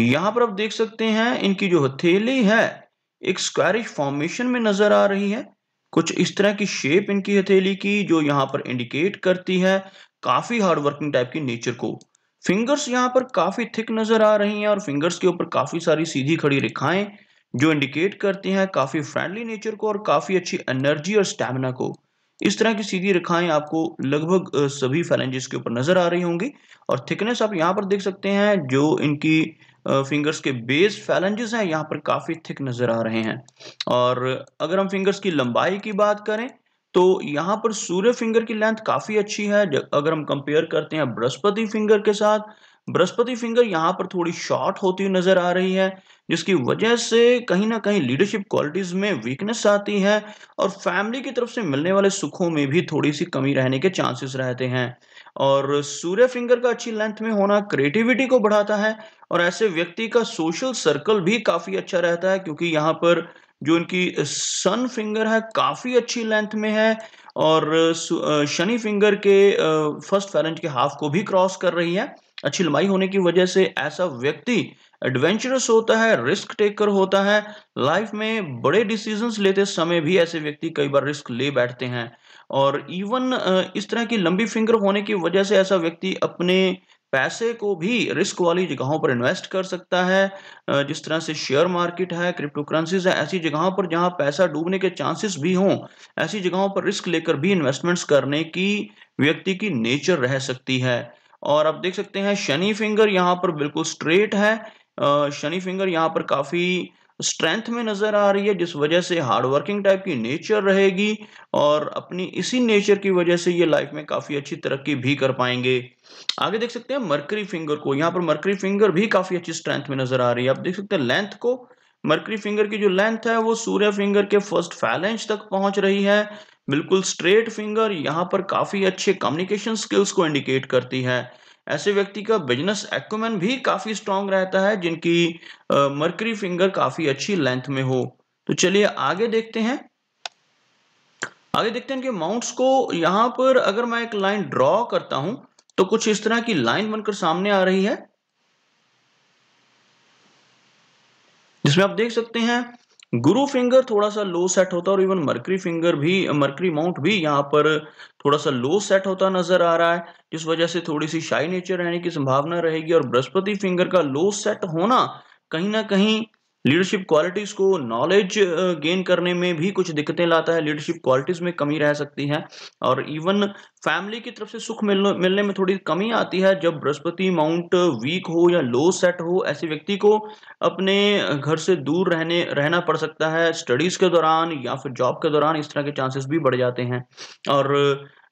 यहां पर आप देख सकते हैं इनकी जो हथेली है एक स्क्वायरिश फॉर्मेशन में नजर आ रही है कुछ इस तरह की शेप इनकी हथेली की जो यहाँ पर इंडिकेट करती है काफी हार्ड वर्किंग टाइप की नेचर को फिंगर्स यहाँ पर काफी थिक नजर आ रही हैं और फिंगर्स के ऊपर काफी सारी सीधी खड़ी रेखाएं जो इंडिकेट करती हैं काफी फ्रेंडली नेचर को और काफी अच्छी एनर्जी और स्टेमिना को इस तरह की सीधी रेखाएं आपको लगभग सभी फैलेंजेस के ऊपर नजर आ रही होंगी और थिकनेस आप यहाँ पर देख सकते हैं जो इनकी फिंगर्स के बेस फैलेंजेस हैं यहाँ पर काफ़ी थिक नज़र आ रहे हैं और अगर हम फिंगर्स की लंबाई की बात करें तो यहाँ पर सूर्य फिंगर की लेंथ काफ़ी अच्छी है अगर हम कंपेयर करते हैं बृहस्पति फिंगर के साथ बृहस्पति फिंगर यहाँ पर थोड़ी शॉर्ट होती हुई नजर आ रही है जिसकी वजह से कहीं ना कहीं लीडरशिप क्वालिटीज में वीकनेस आती है और फैमिली की तरफ से मिलने वाले सुखों में भी थोड़ी सी कमी रहने के चांसेस रहते हैं और सूर्य फिंगर का अच्छी लेंथ में होना क्रिएटिविटी को बढ़ाता है और ऐसे व्यक्ति का सोशल सर्कल भी काफ़ी अच्छा रहता है क्योंकि यहाँ पर जो इनकी सन फिंगर है काफ़ी अच्छी लेंथ में है और शनि फिंगर के फर्स्ट फैलेंट के हाफ को भी क्रॉस कर रही है अच्छी लंबाई होने की वजह से ऐसा व्यक्ति एडवेंचरस होता है रिस्क टेकर होता है लाइफ में बड़े डिसीजंस लेते समय भी ऐसे व्यक्ति कई बार रिस्क ले बैठते हैं और इवन इस तरह की लंबी फिंगर होने की वजह से ऐसा व्यक्ति अपने पैसे को भी रिस्क वाली जगहों पर इन्वेस्ट कर सकता है जिस तरह से शेयर मार्केट है क्रिप्टो करेंसीज है ऐसी जगहों पर जहां पैसा डूबने के चांसेस भी हों ऐसी जगहों पर रिस्क लेकर भी इन्वेस्टमेंट्स करने की व्यक्ति की नेचर रह सकती है और आप देख सकते हैं शनि फिंगर यहाँ पर बिल्कुल स्ट्रेट है शनि फिंगर यहाँ पर काफ़ी स्ट्रेंथ में नज़र आ रही है जिस वजह से हार्ड वर्किंग टाइप की नेचर रहेगी और अपनी इसी नेचर की वजह से ये लाइफ में काफ़ी अच्छी तरक्की भी कर पाएंगे आगे देख सकते हैं मरकरी फिंगर को यहाँ पर मरकरी फिंगर भी काफ़ी अच्छी स्ट्रेंथ में नज़र आ रही है आप देख सकते हैं लेंथ को मरकरी फिंगर की जो लेंथ है वो सूर्य फिंगर के फर्स्ट फैलेंज तक पहुंच रही है बिल्कुल स्ट्रेट फिंगर यहाँ पर काफ़ी अच्छे कम्युनिकेशन स्किल्स को इंडिकेट करती है ऐसे व्यक्ति का बिजनेस एक्यूमेन भी काफ़ी स्ट्रांग रहता है जिनकी मर्करी फिंगर काफ़ी अच्छी लेंथ में हो तो चलिए आगे देखते हैं आगे देखते हैं कि माउंट्स को यहाँ पर अगर मैं एक लाइन ड्रॉ करता हूं तो कुछ इस तरह की लाइन बनकर सामने आ रही है जिसमें आप देख सकते हैं गुरु फिंगर थोड़ा सा लो सेट होता है और इवन मर्करी फिंगर भी मर्करी माउंट भी यहाँ पर थोड़ा सा लो सेट होता नजर आ रहा है जिस वजह से थोड़ी सी शाई नेचर रहने की संभावना रहेगी और बृहस्पति फिंगर का लो सेट होना कहीं ना कहीं लीडरशिप क्वालिटीज़ को नॉलेज गेन uh, करने में भी कुछ दिक्कतें लाता है लीडरशिप क्वालिटीज़ में कमी रह सकती है और इवन फैमिली की तरफ से सुख मिलने में थोड़ी कमी आती है जब बृहस्पति माउंट वीक हो या लो सेट हो ऐसे व्यक्ति को अपने uh, घर से दूर रहने रहना पड़ सकता है स्टडीज़ के दौरान या फिर जॉब के दौरान इस तरह के चांसेस भी बढ़ जाते हैं और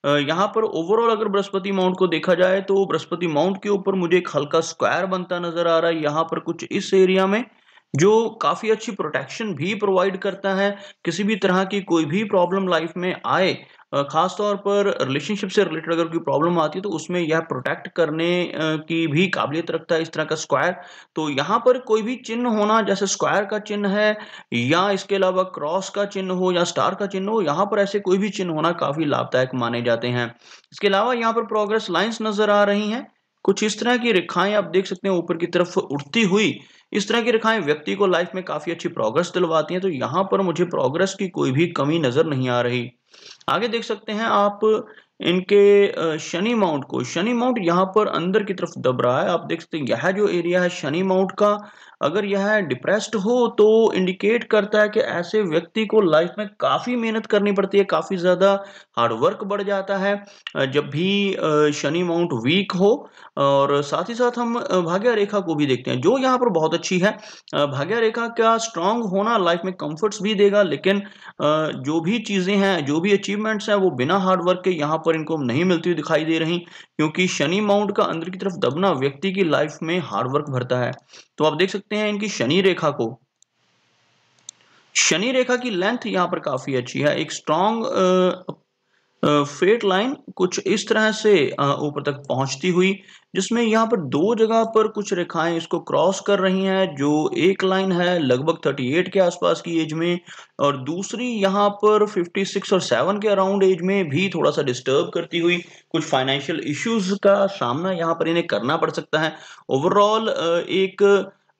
uh, यहाँ पर ओवरऑल अगर बृहस्पति माउंट को देखा जाए तो बृहस्पति माउंट के ऊपर मुझे एक हल्का स्क्वायर बनता नजर आ रहा है यहाँ पर कुछ इस एरिया में जो काफ़ी अच्छी प्रोटेक्शन भी प्रोवाइड करता है किसी भी तरह की कोई भी प्रॉब्लम लाइफ में आए खास तौर पर रिलेशनशिप से रिलेटेड अगर कोई प्रॉब्लम आती है तो उसमें यह प्रोटेक्ट करने की भी काबिलियत रखता है इस तरह का स्क्वायर तो यहाँ पर कोई भी चिन्ह होना जैसे स्क्वायर का चिन्ह है या इसके अलावा क्रॉस का चिन्ह हो या स्टार का चिन्ह हो यहाँ पर ऐसे कोई भी चिन्ह होना काफ़ी लाभदायक माने जाते हैं इसके अलावा यहाँ पर प्रोग्रेस लाइन्स नज़र आ रही हैं कुछ इस तरह की रेखाएं आप देख सकते हैं ऊपर की तरफ उठती हुई इस तरह की रेखाएं व्यक्ति को लाइफ में काफी अच्छी प्रोग्रेस दिलवाती हैं तो यहाँ पर मुझे प्रोग्रेस की कोई भी कमी नजर नहीं आ रही आगे देख सकते हैं आप इनके शनि माउंट को शनि माउंट यहाँ पर अंदर की तरफ दब रहा है आप देख सकते हैं यह जो एरिया है शनि माउंट का अगर यह डिप्रेस्ड हो तो इंडिकेट करता है कि ऐसे व्यक्ति को लाइफ में काफ़ी मेहनत करनी पड़ती है काफ़ी ज़्यादा हार्डवर्क बढ़ जाता है जब भी शनि माउंट वीक हो और साथ ही साथ हम भाग्य रेखा को भी देखते हैं जो यहाँ पर बहुत अच्छी है भाग्य रेखा का स्ट्रांग होना लाइफ में कंफर्ट्स भी देगा लेकिन जो भी चीज़ें हैं जो भी अचीवमेंट्स हैं वो बिना हार्डवर्क के यहाँ पर इनको नहीं मिलती दिखाई दे रही क्योंकि शनि माउंट का अंदर की तरफ दबना व्यक्ति की लाइफ में हार्डवर्क भरता है तो आप देख सकते सकते हैं इनकी शनि रेखा को शनि रेखा की लेंथ यहां पर काफी अच्छी है एक स्ट्रॉन्ग फेट लाइन कुछ इस तरह से ऊपर तक पहुंचती हुई जिसमें यहाँ पर दो जगह पर कुछ रेखाएं इसको क्रॉस कर रही हैं जो एक लाइन है लगभग 38 के आसपास की एज में और दूसरी यहाँ पर 56 और 7 के अराउंड एज में भी थोड़ा सा डिस्टर्ब करती हुई कुछ फाइनेंशियल इश्यूज का सामना यहाँ पर इन्हें करना पड़ सकता है ओवरऑल एक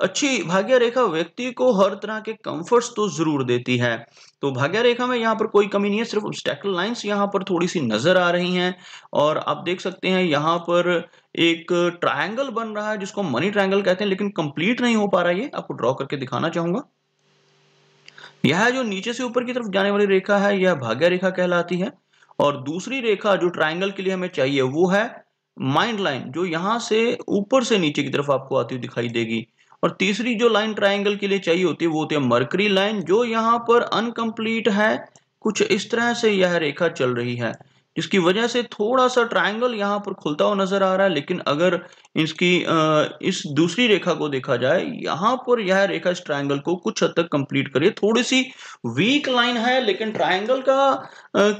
अच्छी भाग्य रेखा व्यक्ति को हर तरह के कंफर्ट्स तो जरूर देती है तो भाग्य रेखा में यहाँ पर कोई कमी नहीं है सिर्फ ऑब्स्टेकल लाइंस यहाँ पर थोड़ी सी नजर आ रही हैं और आप देख सकते हैं यहाँ पर एक ट्रायंगल बन रहा है जिसको मनी ट्रायंगल कहते हैं लेकिन कंप्लीट नहीं हो पा रहा है आपको ड्रॉ करके दिखाना चाहूंगा यह जो नीचे से ऊपर की तरफ जाने वाली रेखा है यह भाग्य रेखा कहलाती है और दूसरी रेखा जो ट्राइंगल के लिए हमें चाहिए वो है माइंड लाइन जो यहाँ से ऊपर से नीचे की तरफ आपको आती हुई दिखाई देगी और तीसरी जो लाइन ट्राइंगल के लिए चाहिए होती है वो होती है मर्करी लाइन जो यहाँ पर अनकम्प्लीट है कुछ इस तरह से यह रेखा चल रही है जिसकी वजह से थोड़ा सा ट्राइंगल यहाँ पर खुलता हुआ नजर आ रहा है लेकिन अगर इसकी इस दूसरी रेखा को देखा जाए यहाँ पर यह रेखा इस ट्राइंगल को कुछ हद तक कंप्लीट करिए थोड़ी सी वीक लाइन है लेकिन ट्राइंगल का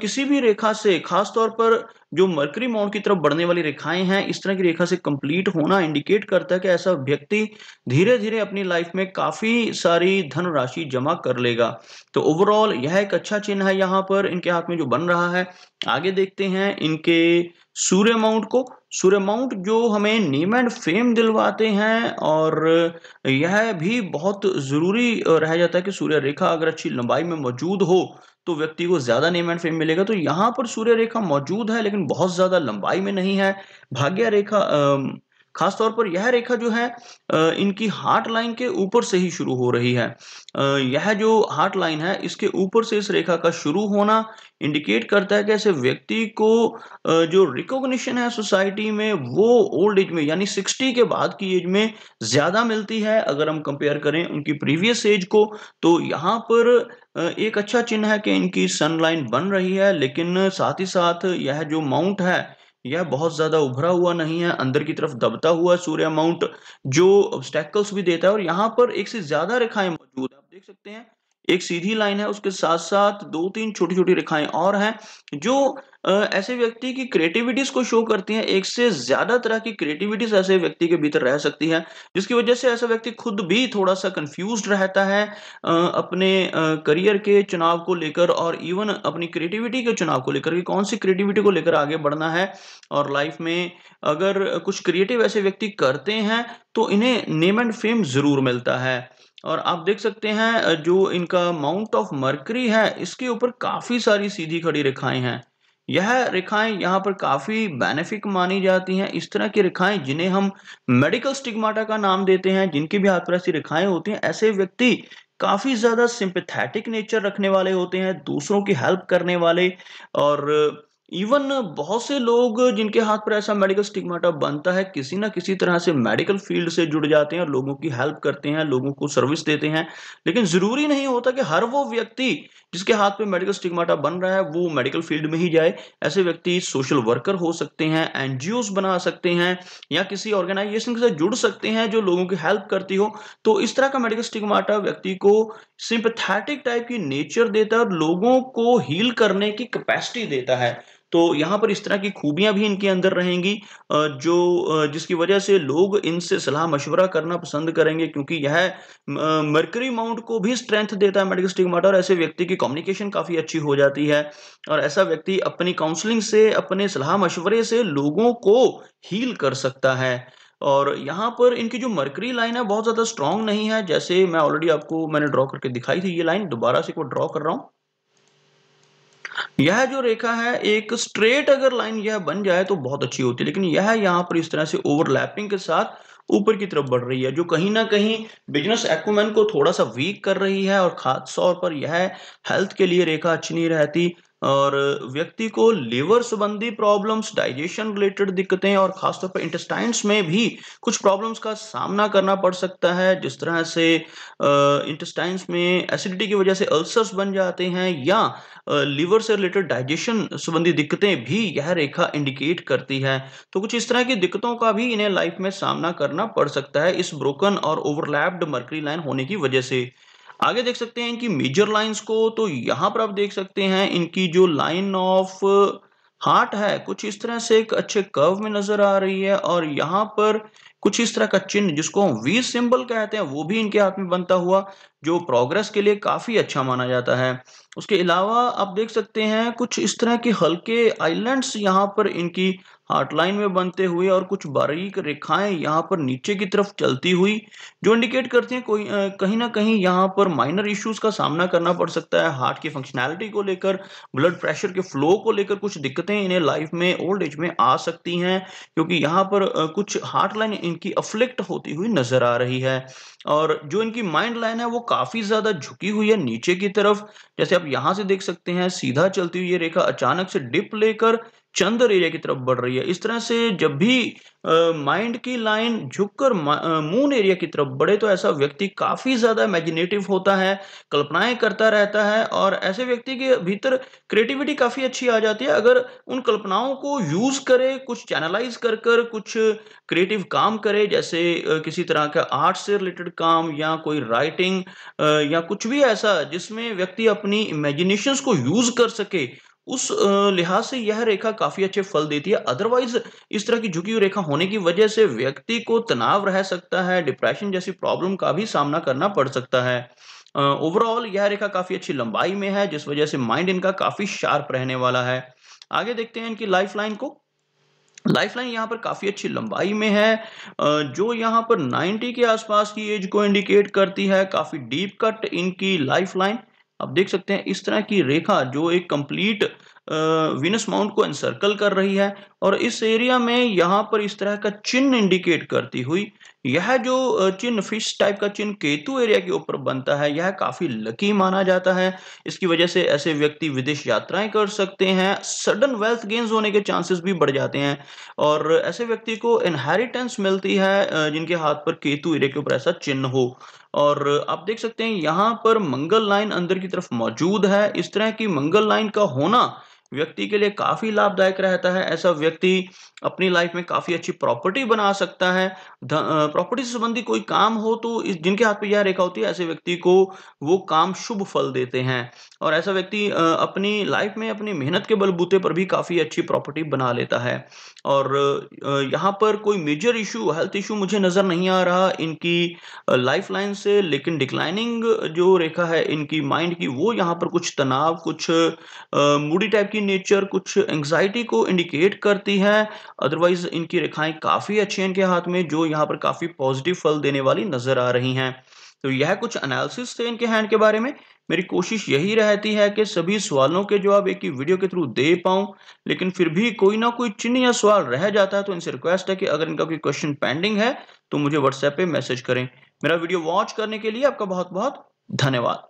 किसी भी रेखा से खासतौर पर जो मरकरी माउंट की तरफ बढ़ने वाली रेखाएं हैं इस तरह की रेखा से कंप्लीट होना इंडिकेट करता है कि ऐसा व्यक्ति धीरे धीरे अपनी लाइफ में काफ़ी सारी धनराशि जमा कर लेगा तो ओवरऑल यह एक अच्छा चिन्ह है यहाँ पर इनके हाथ में जो बन रहा है आगे देखते हैं इनके सूर्य माउंट को सूर्य माउंट जो हमें नेम एंड फेम दिलवाते हैं और यह भी बहुत ज़रूरी रह जाता है कि सूर्य रेखा अगर अच्छी लंबाई में मौजूद हो तो व्यक्ति को ज्यादा नेम एंड फेम मिलेगा तो यहाँ पर सूर्य रेखा मौजूद है लेकिन बहुत ज्यादा लंबाई में नहीं है भाग्य रेखा खासतौर पर यह रेखा जो है इनकी हार्ट लाइन के ऊपर से ही शुरू हो रही है यह जो हार्ट लाइन है इसके ऊपर से इस रेखा का शुरू होना इंडिकेट करता है कि ऐसे व्यक्ति को जो रिकॉग्निशन है सोसाइटी में वो ओल्ड एज में यानी सिक्सटी के बाद की एज में ज़्यादा मिलती है अगर हम कंपेयर करें उनकी प्रीवियस एज को तो यहाँ पर एक अच्छा चिन्ह है कि इनकी सनलाइन बन रही है लेकिन साथ ही साथ यह जो माउंट है यह बहुत ज्यादा उभरा हुआ नहीं है अंदर की तरफ दबता हुआ सूर्य माउंट जो ऑब्स्टेकल्स भी देता है और यहाँ पर एक से ज्यादा रेखाएं मौजूद है आप देख सकते हैं एक सीधी लाइन है उसके साथ साथ दो तीन छोटी छोटी रेखाएं और हैं जो ऐसे व्यक्ति की क्रिएटिविटीज को शो करती हैं एक से ज्यादा तरह की क्रिएटिविटीज ऐसे व्यक्ति के भीतर रह सकती है जिसकी वजह से ऐसा व्यक्ति खुद भी थोड़ा सा कंफ्यूज रहता है अपने करियर के चुनाव को लेकर और इवन अपनी क्रिएटिविटी के चुनाव को लेकर कि कौन सी क्रिएटिविटी को लेकर आगे बढ़ना है और लाइफ में अगर कुछ क्रिएटिव ऐसे व्यक्ति करते हैं तो इन्हें नेम एंड फेम जरूर मिलता है और आप देख सकते हैं जो इनका माउंट ऑफ मर्करी है इसके ऊपर काफ़ी सारी सीधी खड़ी रेखाएं हैं यह रेखाएं यहाँ पर काफ़ी बेनिफिक मानी जाती हैं इस तरह की रेखाएं जिन्हें हम मेडिकल स्टिग्माटा का नाम देते हैं जिनकी भी हाथ ऐसी रेखाएं होती हैं ऐसे व्यक्ति काफ़ी ज़्यादा सिंपथेटिक नेचर रखने वाले होते हैं दूसरों की हेल्प करने वाले और इवन बहुत से लोग जिनके हाथ पर ऐसा मेडिकल स्टिग्माटा बनता है किसी ना किसी तरह से मेडिकल फील्ड से जुड़ जाते हैं और लोगों की हेल्प करते हैं लोगों को सर्विस देते हैं लेकिन ज़रूरी नहीं होता कि हर वो व्यक्ति जिसके हाथ पे मेडिकल स्टिग्माटा बन रहा है वो मेडिकल फील्ड में ही जाए ऐसे व्यक्ति सोशल वर्कर हो सकते हैं एन बना सकते हैं या किसी ऑर्गेनाइजेशन से जुड़ सकते हैं जो लोगों की हेल्प करती हो तो इस तरह का मेडिकल स्टिग्माटा व्यक्ति को सिंपथेटिक टाइप की नेचर देता है और लोगों को हील करने की कैपेसिटी देता है तो यहाँ पर इस तरह की खूबियां भी इनके अंदर रहेंगी जो जिसकी वजह से लोग इनसे सलाह मशवरा करना पसंद करेंगे क्योंकि यह मर्करी माउंट को भी स्ट्रेंथ देता है मेडिकल स्टिगमाटा और ऐसे व्यक्ति की कम्युनिकेशन काफ़ी अच्छी हो जाती है और ऐसा व्यक्ति अपनी काउंसलिंग से अपने सलाह मशवरे से लोगों को हील कर सकता है और यहाँ पर इनकी जो मरकरी लाइन है बहुत ज़्यादा स्ट्रांग नहीं है जैसे मैं ऑलरेडी आपको मैंने ड्रॉ करके दिखाई थी ये लाइन दोबारा से को ड्रॉ कर रहा हूँ यह जो रेखा है एक स्ट्रेट अगर लाइन यह बन जाए तो बहुत अच्छी होती है लेकिन यह यहाँ पर इस तरह से ओवरलैपिंग के साथ ऊपर की तरफ बढ़ रही है जो कहीं ना कहीं बिजनेस एक्वमैन को थोड़ा सा वीक कर रही है और खास तौर पर यह हेल्थ के लिए रेखा अच्छी नहीं रहती और व्यक्ति को लीवर संबंधी प्रॉब्लम्स डाइजेशन रिलेटेड दिक्कतें और खासतौर पर इंटेस्टाइंस में भी कुछ प्रॉब्लम्स का सामना करना पड़ सकता है जिस तरह से इंटेस्टाइंस में एसिडिटी की वजह से अल्सर्स बन जाते हैं या लीवर से रिलेटेड डाइजेशन संबंधी दिक्कतें भी यह रेखा इंडिकेट करती है तो कुछ इस तरह की दिक्कतों का भी इन्हें लाइफ में सामना करना पड़ सकता है इस ब्रोकन और ओवरलैप्ड मर्करी लाइन होने की वजह से आगे देख सकते हैं इनकी मेजर लाइंस को तो यहाँ पर आप देख सकते हैं इनकी जो लाइन ऑफ हार्ट है कुछ इस तरह से एक अच्छे कर्व में नजर आ रही है और यहाँ पर कुछ इस तरह का चिन्ह जिसको हम वी सिंबल कहते हैं वो भी इनके हाथ में बनता हुआ जो प्रोग्रेस के लिए काफ़ी अच्छा माना जाता है उसके अलावा आप देख सकते हैं कुछ इस तरह के हल्के आइलैंड्स यहाँ पर इनकी हार्टलाइन में बनते हुए और कुछ बारीक रेखाएं यहाँ पर नीचे की तरफ चलती हुई जो इंडिकेट करती हैं कोई कहीं ना कहीं यहाँ पर माइनर इश्यूज का सामना करना पड़ सकता है हार्ट की फंक्शनैलिटी को लेकर ब्लड प्रेशर के फ्लो को लेकर कुछ दिक्कतें इन्हें लाइफ में ओल्ड एज में आ सकती हैं क्योंकि यहाँ पर कुछ हार्ट लाइन इनकी अफ्लिक्ट होती हुई नजर आ रही है और जो इनकी माइंड लाइन है वो काफ़ी ज़्यादा झुकी हुई है नीचे की तरफ जैसे आप यहां से देख सकते हैं सीधा चलती हुई ये रेखा अचानक से डिप लेकर चंद्र एरिया की तरफ बढ़ रही है इस तरह से जब भी माइंड की लाइन झुककर मून एरिया की तरफ बढ़े तो ऐसा व्यक्ति काफ़ी ज़्यादा इमेजिनेटिव होता है कल्पनाएं करता रहता है और ऐसे व्यक्ति के भीतर क्रिएटिविटी काफ़ी अच्छी आ जाती है अगर उन कल्पनाओं को यूज़ करे कुछ चैनलाइज कर कर कुछ क्रिएटिव काम करे जैसे किसी तरह का आर्ट से रिलेटेड काम या कोई राइटिंग या कुछ भी ऐसा जिसमें व्यक्ति अपनी इमेजिनेशन को यूज़ कर सके उस लिहाज से यह रेखा काफी अच्छे फल देती है अदरवाइज इस तरह की झुकी हुई रेखा होने की वजह से व्यक्ति को तनाव रह सकता है डिप्रेशन जैसी प्रॉब्लम का भी सामना करना पड़ सकता है ओवरऑल यह रेखा काफी अच्छी लंबाई में है जिस वजह से माइंड इनका काफी शार्प रहने वाला है आगे देखते हैं इनकी लाइफ लाइन को लाइफ लाइन यहाँ पर काफ़ी अच्छी लंबाई में है जो यहाँ पर 90 के आसपास की एज को इंडिकेट करती है काफ़ी डीप कट इनकी लाइफ लाइन आप देख सकते हैं इस तरह की रेखा जो एक कंप्लीट विनस माउंट को एनसर्कल कर रही है और इस एरिया में यहाँ पर इस तरह का चिन्ह इंडिकेट करती हुई यह जो चिन्ह फिश टाइप का चिन्ह केतु एरिया के ऊपर बनता है यह काफ़ी लकी माना जाता है इसकी वजह से ऐसे व्यक्ति विदेश यात्राएं कर सकते हैं सडन वेल्थ गेन्स होने के चांसेस भी बढ़ जाते हैं और ऐसे व्यक्ति को इनहेरिटेंस मिलती है जिनके हाथ पर केतु एरिया के ऊपर ऐसा चिन्ह हो और आप देख सकते हैं यहाँ पर मंगल लाइन अंदर की तरफ मौजूद है इस तरह की मंगल लाइन का होना व्यक्ति के लिए काफी लाभदायक रहता है ऐसा व्यक्ति अपनी लाइफ में काफ़ी अच्छी प्रॉपर्टी बना सकता है प्रॉपर्टी से संबंधित कोई काम हो तो इस जिनके हाथ पे यह रेखा होती है ऐसे व्यक्ति को वो काम शुभ फल देते हैं और ऐसा व्यक्ति अपनी लाइफ में अपनी मेहनत के बलबूते पर भी काफ़ी अच्छी प्रॉपर्टी बना लेता है और यहाँ पर कोई मेजर इशू हेल्थ इशू मुझे नज़र नहीं आ रहा इनकी लाइफ लाइन से लेकिन डिक्लाइनिंग जो रेखा है इनकी माइंड की वो यहाँ पर कुछ तनाव कुछ मूडी टाइप की नेचर कुछ एंग्जाइटी को इंडिकेट करती है अदरवाइज इनकी रेखाएं काफ़ी अच्छी इनके हाथ में जो यहाँ पर काफ़ी पॉजिटिव फल देने वाली नज़र आ रही हैं तो यह कुछ एनालिसिस थे इनके हैंड के बारे में मेरी कोशिश यही रहती है कि सभी सवालों के जवाब एक ही वीडियो के थ्रू दे पाऊं लेकिन फिर भी कोई ना कोई चिन्ह या सवाल रह जाता है तो इनसे रिक्वेस्ट है कि अगर इनका कोई क्वेश्चन पेंडिंग है तो मुझे व्हाट्सएप पे मैसेज करें मेरा वीडियो वॉच करने के लिए आपका बहुत बहुत धन्यवाद